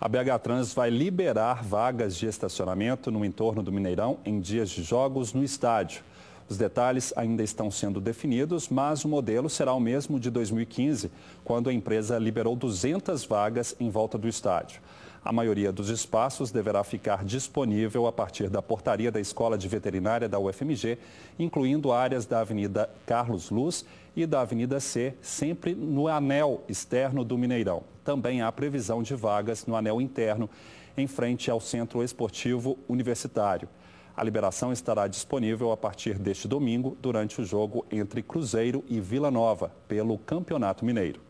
A BH Trans vai liberar vagas de estacionamento no entorno do Mineirão em dias de jogos no estádio. Os detalhes ainda estão sendo definidos, mas o modelo será o mesmo de 2015, quando a empresa liberou 200 vagas em volta do estádio. A maioria dos espaços deverá ficar disponível a partir da portaria da Escola de Veterinária da UFMG, incluindo áreas da Avenida Carlos Luz e da Avenida C, sempre no anel externo do Mineirão. Também há previsão de vagas no anel interno, em frente ao Centro Esportivo Universitário. A liberação estará disponível a partir deste domingo, durante o jogo entre Cruzeiro e Vila Nova, pelo Campeonato Mineiro.